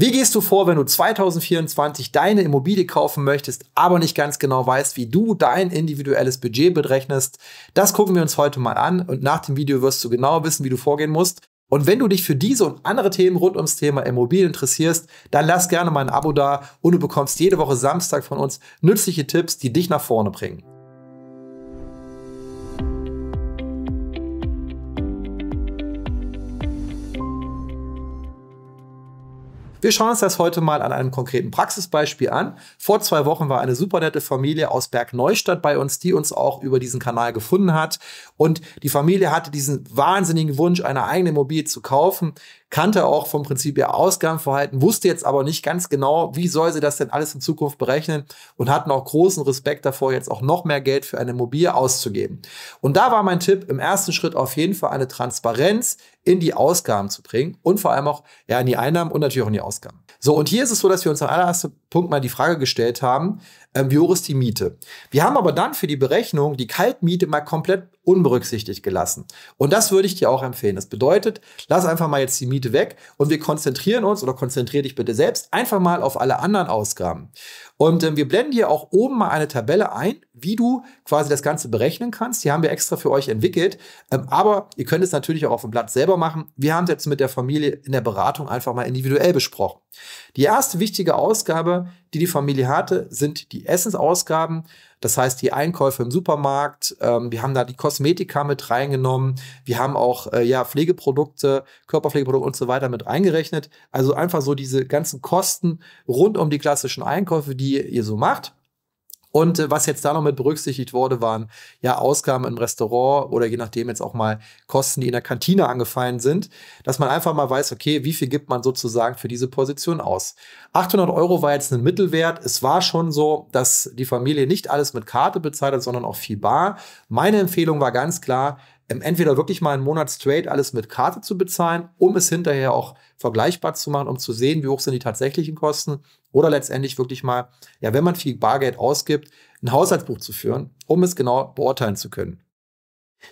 Wie gehst du vor, wenn du 2024 deine Immobilie kaufen möchtest, aber nicht ganz genau weißt, wie du dein individuelles Budget berechnest? Das gucken wir uns heute mal an und nach dem Video wirst du genau wissen, wie du vorgehen musst. Und wenn du dich für diese und andere Themen rund ums Thema Immobilien interessierst, dann lass gerne mal ein Abo da und du bekommst jede Woche Samstag von uns nützliche Tipps, die dich nach vorne bringen. Wir schauen uns das heute mal an einem konkreten Praxisbeispiel an. Vor zwei Wochen war eine super nette Familie aus Bergneustadt bei uns, die uns auch über diesen Kanal gefunden hat. Und die Familie hatte diesen wahnsinnigen Wunsch, eine eigene Immobilie zu kaufen, kannte auch vom Prinzip ihr Ausgabenverhalten, wusste jetzt aber nicht ganz genau, wie soll sie das denn alles in Zukunft berechnen und hatten auch großen Respekt davor, jetzt auch noch mehr Geld für eine Immobilie auszugeben. Und da war mein Tipp, im ersten Schritt auf jeden Fall eine Transparenz in die Ausgaben zu bringen und vor allem auch ja, in die Einnahmen und natürlich auch in die Ausgaben. So, und hier ist es so, dass wir uns am allerersten Punkt mal die Frage gestellt haben, ähm, wie hoch ist die Miete? Wir haben aber dann für die Berechnung die Kaltmiete mal komplett unberücksichtigt gelassen. Und das würde ich dir auch empfehlen. Das bedeutet, lass einfach mal jetzt die Miete weg und wir konzentrieren uns oder konzentriere dich bitte selbst einfach mal auf alle anderen Ausgaben. Und äh, wir blenden dir auch oben mal eine Tabelle ein, wie du quasi das Ganze berechnen kannst. Die haben wir extra für euch entwickelt. Ähm, aber ihr könnt es natürlich auch auf dem Blatt selber machen. Wir haben es jetzt mit der Familie in der Beratung einfach mal individuell besprochen. Die erste wichtige Ausgabe, die die Familie hatte, sind die Essensausgaben. Das heißt, die Einkäufe im Supermarkt. Ähm, wir haben da die Kosmetika mit reingenommen. Wir haben auch äh, ja, Pflegeprodukte, Körperpflegeprodukte und so weiter mit reingerechnet. Also einfach so diese ganzen Kosten rund um die klassischen Einkäufe, die ihr so macht. Und äh, was jetzt da noch mit berücksichtigt wurde, waren ja Ausgaben im Restaurant oder je nachdem jetzt auch mal Kosten, die in der Kantine angefallen sind, dass man einfach mal weiß, okay, wie viel gibt man sozusagen für diese Position aus. 800 Euro war jetzt ein Mittelwert. Es war schon so, dass die Familie nicht alles mit Karte bezahlt hat, sondern auch viel bar. Meine Empfehlung war ganz klar, ähm, entweder wirklich mal einen Monat straight alles mit Karte zu bezahlen, um es hinterher auch vergleichbar zu machen, um zu sehen, wie hoch sind die tatsächlichen Kosten oder letztendlich wirklich mal, ja, wenn man viel Bargeld ausgibt, ein Haushaltsbuch zu führen, um es genau beurteilen zu können.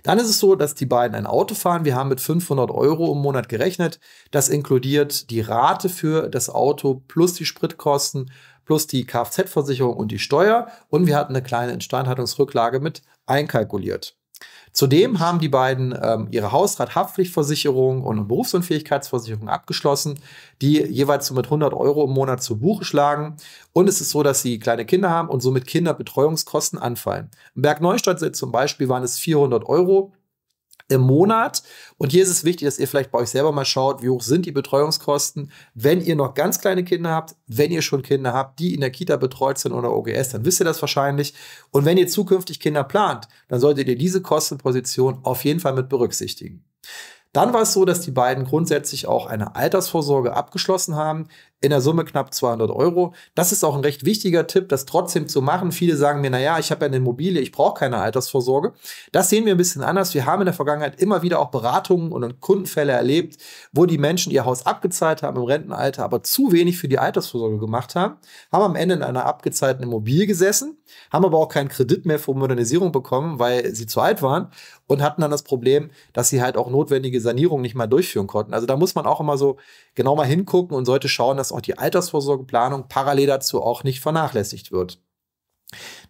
Dann ist es so, dass die beiden ein Auto fahren. Wir haben mit 500 Euro im Monat gerechnet. Das inkludiert die Rate für das Auto plus die Spritkosten plus die Kfz-Versicherung und die Steuer. Und wir hatten eine kleine Instandhaltungsrücklage mit einkalkuliert. Zudem haben die beiden ähm, ihre hausrat und Berufsunfähigkeitsversicherung abgeschlossen, die jeweils so mit 100 Euro im Monat zu Buche schlagen. Und es ist so, dass sie kleine Kinder haben und somit Kinderbetreuungskosten anfallen. Im Berg Neustadt zum Beispiel waren es 400 Euro im Monat. Und hier ist es wichtig, dass ihr vielleicht bei euch selber mal schaut, wie hoch sind die Betreuungskosten. Wenn ihr noch ganz kleine Kinder habt, wenn ihr schon Kinder habt, die in der Kita betreut sind oder OGS, dann wisst ihr das wahrscheinlich. Und wenn ihr zukünftig Kinder plant, dann solltet ihr diese Kostenposition auf jeden Fall mit berücksichtigen. Dann war es so, dass die beiden grundsätzlich auch eine Altersvorsorge abgeschlossen haben in der Summe knapp 200 Euro. Das ist auch ein recht wichtiger Tipp, das trotzdem zu machen. Viele sagen mir, naja, ich habe ja eine Immobilie, ich brauche keine Altersvorsorge. Das sehen wir ein bisschen anders. Wir haben in der Vergangenheit immer wieder auch Beratungen und Kundenfälle erlebt, wo die Menschen ihr Haus abgezahlt haben im Rentenalter, aber zu wenig für die Altersvorsorge gemacht haben, haben am Ende in einer abgezahlten Immobilie gesessen, haben aber auch keinen Kredit mehr für Modernisierung bekommen, weil sie zu alt waren und hatten dann das Problem, dass sie halt auch notwendige Sanierungen nicht mal durchführen konnten. Also da muss man auch immer so genau mal hingucken und sollte schauen, dass dass auch die Altersvorsorgeplanung parallel dazu auch nicht vernachlässigt wird.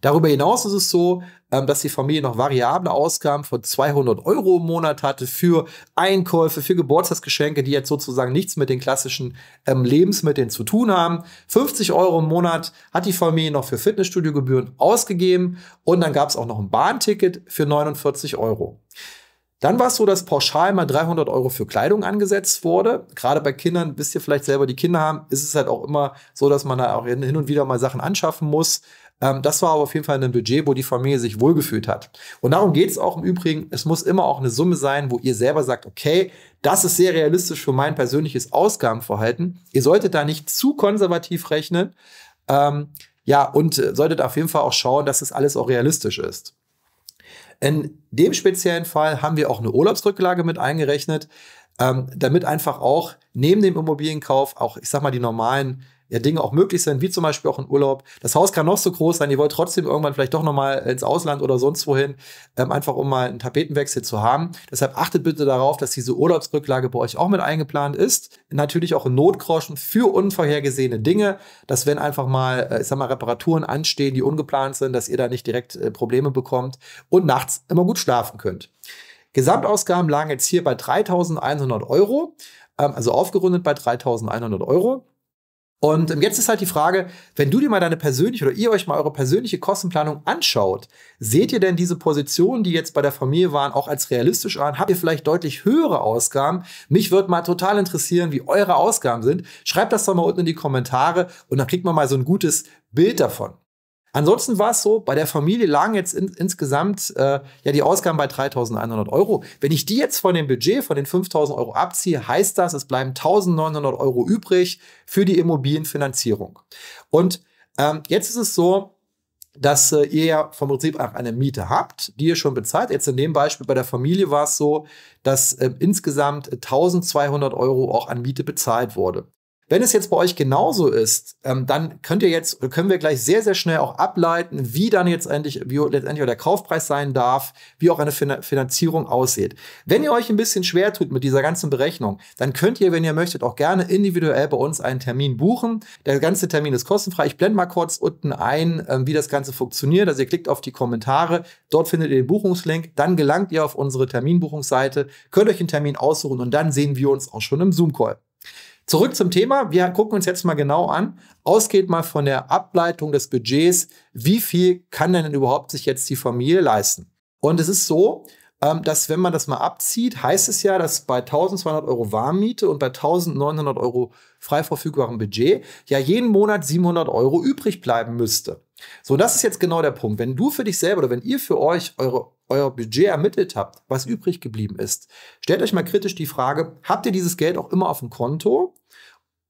Darüber hinaus ist es so, ähm, dass die Familie noch variable Ausgaben von 200 Euro im Monat hatte für Einkäufe, für Geburtstagsgeschenke, die jetzt sozusagen nichts mit den klassischen ähm, Lebensmitteln zu tun haben. 50 Euro im Monat hat die Familie noch für Fitnessstudiogebühren ausgegeben und dann gab es auch noch ein Bahnticket für 49 Euro. Dann war es so, dass pauschal mal 300 Euro für Kleidung angesetzt wurde. Gerade bei Kindern, wisst ihr vielleicht selber, die Kinder haben, ist es halt auch immer so, dass man da auch hin und wieder mal Sachen anschaffen muss. Ähm, das war aber auf jeden Fall ein Budget, wo die Familie sich wohlgefühlt hat. Und darum geht es auch im Übrigen. Es muss immer auch eine Summe sein, wo ihr selber sagt, okay, das ist sehr realistisch für mein persönliches Ausgabenverhalten. Ihr solltet da nicht zu konservativ rechnen. Ähm, ja, und äh, solltet auf jeden Fall auch schauen, dass das alles auch realistisch ist. In dem speziellen Fall haben wir auch eine Urlaubsrücklage mit eingerechnet, ähm, damit einfach auch neben dem Immobilienkauf auch, ich sag mal, die normalen ja, Dinge auch möglich sind, wie zum Beispiel auch ein Urlaub. Das Haus kann noch so groß sein, ihr wollt trotzdem irgendwann vielleicht doch nochmal ins Ausland oder sonst wohin, ähm, einfach um mal einen Tapetenwechsel zu haben. Deshalb achtet bitte darauf, dass diese Urlaubsrücklage bei euch auch mit eingeplant ist. Natürlich auch in Notgroschen für unvorhergesehene Dinge, dass wenn einfach mal, äh, ich sag mal, Reparaturen anstehen, die ungeplant sind, dass ihr da nicht direkt äh, Probleme bekommt und nachts immer gut schlafen könnt. Gesamtausgaben lagen jetzt hier bei 3.100 Euro, ähm, also aufgerundet bei 3.100 Euro. Und ähm, jetzt ist halt die Frage, wenn du dir mal deine persönliche oder ihr euch mal eure persönliche Kostenplanung anschaut, seht ihr denn diese Positionen, die jetzt bei der Familie waren, auch als realistisch an? Habt ihr vielleicht deutlich höhere Ausgaben? Mich würde mal total interessieren, wie eure Ausgaben sind. Schreibt das doch mal unten in die Kommentare und dann kriegt man mal so ein gutes Bild davon. Ansonsten war es so, bei der Familie lagen jetzt in, insgesamt äh, ja die Ausgaben bei 3.100 Euro. Wenn ich die jetzt von dem Budget, von den 5.000 Euro abziehe, heißt das, es bleiben 1.900 Euro übrig für die Immobilienfinanzierung. Und ähm, jetzt ist es so, dass äh, ihr ja vom Prinzip auch eine Miete habt, die ihr schon bezahlt. Jetzt in dem Beispiel bei der Familie war es so, dass äh, insgesamt 1200 Euro auch an Miete bezahlt wurde. Wenn es jetzt bei euch genauso ist, ähm, dann könnt ihr jetzt, können wir gleich sehr, sehr schnell auch ableiten, wie dann jetzt endlich, wie letztendlich der Kaufpreis sein darf, wie auch eine fin Finanzierung aussieht. Wenn ihr euch ein bisschen schwer tut mit dieser ganzen Berechnung, dann könnt ihr, wenn ihr möchtet, auch gerne individuell bei uns einen Termin buchen. Der ganze Termin ist kostenfrei. Ich blende mal kurz unten ein, ähm, wie das Ganze funktioniert. Also ihr klickt auf die Kommentare, dort findet ihr den Buchungslink, dann gelangt ihr auf unsere Terminbuchungsseite, könnt euch einen Termin aussuchen und dann sehen wir uns auch schon im Zoom-Call. Zurück zum Thema. Wir gucken uns jetzt mal genau an. Ausgeht mal von der Ableitung des Budgets. Wie viel kann denn überhaupt sich jetzt die Familie leisten? Und es ist so, ähm, dass wenn man das mal abzieht, heißt es ja, dass bei 1200 Euro Warmmiete und bei 1900 Euro frei verfügbarem Budget ja jeden Monat 700 Euro übrig bleiben müsste. So, das ist jetzt genau der Punkt. Wenn du für dich selber oder wenn ihr für euch eure, euer Budget ermittelt habt, was übrig geblieben ist, stellt euch mal kritisch die Frage, habt ihr dieses Geld auch immer auf dem Konto?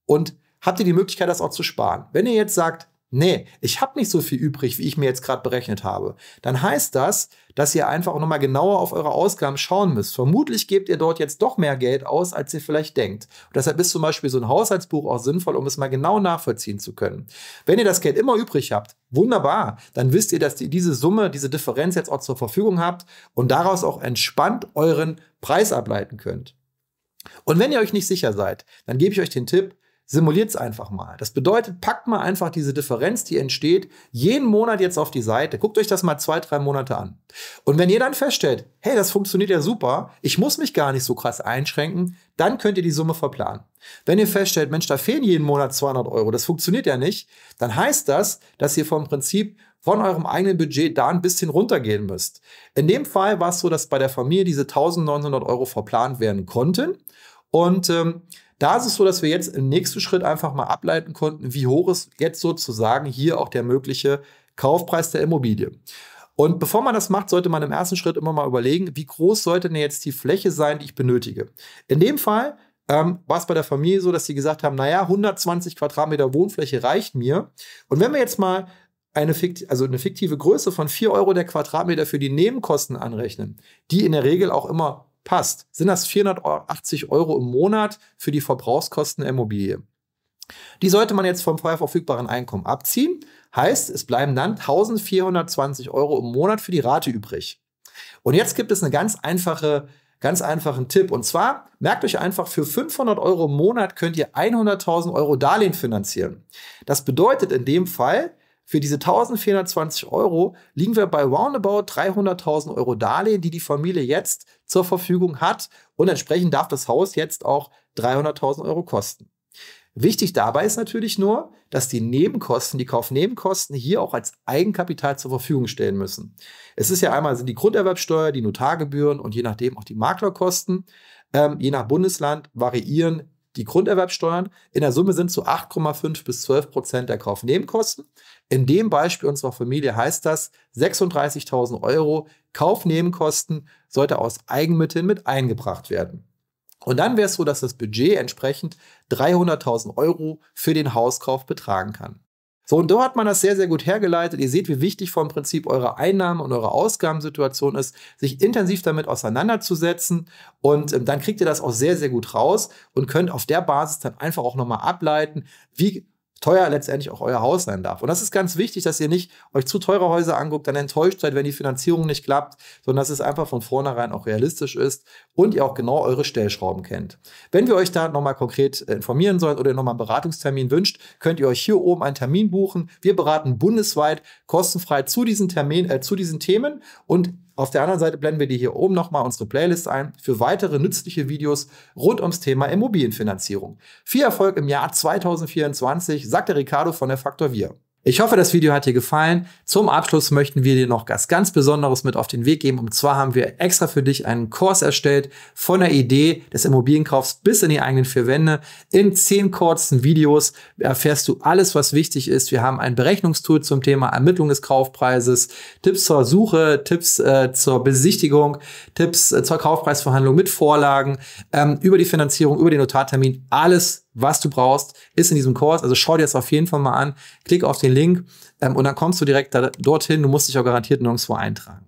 Und habt ihr die Möglichkeit, das auch zu sparen? Wenn ihr jetzt sagt, Nee, ich habe nicht so viel übrig, wie ich mir jetzt gerade berechnet habe. Dann heißt das, dass ihr einfach auch nochmal genauer auf eure Ausgaben schauen müsst. Vermutlich gebt ihr dort jetzt doch mehr Geld aus, als ihr vielleicht denkt. Und deshalb ist zum Beispiel so ein Haushaltsbuch auch sinnvoll, um es mal genau nachvollziehen zu können. Wenn ihr das Geld immer übrig habt, wunderbar, dann wisst ihr, dass ihr diese Summe, diese Differenz jetzt auch zur Verfügung habt und daraus auch entspannt euren Preis ableiten könnt. Und wenn ihr euch nicht sicher seid, dann gebe ich euch den Tipp, Simuliert es einfach mal. Das bedeutet, packt mal einfach diese Differenz, die entsteht, jeden Monat jetzt auf die Seite. Guckt euch das mal zwei, drei Monate an. Und wenn ihr dann feststellt, hey, das funktioniert ja super, ich muss mich gar nicht so krass einschränken, dann könnt ihr die Summe verplanen. Wenn ihr feststellt, Mensch, da fehlen jeden Monat 200 Euro, das funktioniert ja nicht, dann heißt das, dass ihr vom Prinzip von eurem eigenen Budget da ein bisschen runtergehen müsst. In dem Fall war es so, dass bei der Familie diese 1900 Euro verplant werden konnten und ähm, da ist es so, dass wir jetzt im nächsten Schritt einfach mal ableiten konnten, wie hoch ist jetzt sozusagen hier auch der mögliche Kaufpreis der Immobilie. Und bevor man das macht, sollte man im ersten Schritt immer mal überlegen, wie groß sollte denn jetzt die Fläche sein, die ich benötige. In dem Fall ähm, war es bei der Familie so, dass sie gesagt haben, naja, 120 Quadratmeter Wohnfläche reicht mir. Und wenn wir jetzt mal eine, fikt also eine fiktive Größe von 4 Euro der Quadratmeter für die Nebenkosten anrechnen, die in der Regel auch immer passt, sind das 480 Euro im Monat für die Verbrauchskosten der Immobilie. Die sollte man jetzt vom vorher verfügbaren Einkommen abziehen. Heißt, es bleiben dann 1420 Euro im Monat für die Rate übrig. Und jetzt gibt es einen ganz, einfache, ganz einfachen Tipp. Und zwar merkt euch einfach, für 500 Euro im Monat könnt ihr 100.000 Euro Darlehen finanzieren. Das bedeutet in dem Fall, für diese 1420 Euro liegen wir bei roundabout 300.000 Euro Darlehen, die die Familie jetzt zur Verfügung hat. Und entsprechend darf das Haus jetzt auch 300.000 Euro kosten. Wichtig dabei ist natürlich nur, dass die Nebenkosten, die Kaufnebenkosten hier auch als Eigenkapital zur Verfügung stellen müssen. Es ist ja einmal sind die Grunderwerbsteuer, die Notargebühren und je nachdem auch die Maklerkosten, ähm, je nach Bundesland variieren die Grunderwerbsteuern. In der Summe sind zu 8,5 bis 12 Prozent der Kaufnebenkosten. In dem Beispiel unserer Familie heißt das 36.000 Euro Kaufnebenkosten sollte aus Eigenmitteln mit eingebracht werden. Und dann wäre es so, dass das Budget entsprechend 300.000 Euro für den Hauskauf betragen kann. So, und da hat man das sehr, sehr gut hergeleitet. Ihr seht, wie wichtig vom Prinzip eure Einnahmen und eure Ausgabensituation ist, sich intensiv damit auseinanderzusetzen. Und ähm, dann kriegt ihr das auch sehr, sehr gut raus und könnt auf der Basis dann einfach auch nochmal ableiten, wie teuer letztendlich auch euer Haus sein darf. Und das ist ganz wichtig, dass ihr nicht euch zu teure Häuser anguckt, dann enttäuscht seid, wenn die Finanzierung nicht klappt, sondern dass es einfach von vornherein auch realistisch ist und ihr auch genau eure Stellschrauben kennt. Wenn wir euch da nochmal konkret informieren sollen oder nochmal einen Beratungstermin wünscht, könnt ihr euch hier oben einen Termin buchen. Wir beraten bundesweit kostenfrei zu diesen Termin, äh, zu diesen Themen und auf der anderen Seite blenden wir dir hier oben nochmal unsere Playlist ein für weitere nützliche Videos rund ums Thema Immobilienfinanzierung. Viel Erfolg im Jahr 2024, sagt der Ricardo von der Faktor Wir. Ich hoffe, das Video hat dir gefallen. Zum Abschluss möchten wir dir noch was ganz Besonderes mit auf den Weg geben. Und zwar haben wir extra für dich einen Kurs erstellt von der Idee des Immobilienkaufs bis in die eigenen vier Wände. In zehn kurzen Videos erfährst du alles, was wichtig ist. Wir haben ein Berechnungstool zum Thema Ermittlung des Kaufpreises, Tipps zur Suche, Tipps äh, zur Besichtigung, Tipps äh, zur Kaufpreisverhandlung mit Vorlagen, ähm, über die Finanzierung, über den Notartermin. Alles was du brauchst, ist in diesem Kurs. Also schau dir das auf jeden Fall mal an. Klick auf den Link ähm, und dann kommst du direkt da, dorthin. Du musst dich auch garantiert nirgendwo eintragen.